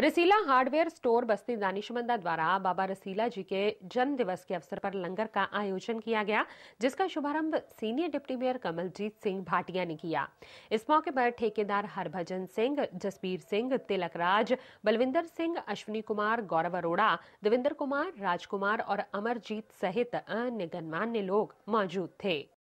रसीला hardware store बस्ती दानिशमंदा द्वारा बाबा रसीला जी के जन्म दिवस के अवसर पर लंगर का आयोजन किया गया जिसका शुभारंभ senior deputy mayor Kamaljeet Singh Bhatia ने किया इस मौके पर ठेकेदार हरभजन सिंह जसबीर सिंह तिलक राज बलविंदर सिंह अश्विनी कुमार गौरव अरोड़ा देविंदर कुमार राजकुमार और अमरजीत सहित अन्य गणमान्य लोग मौजूद थे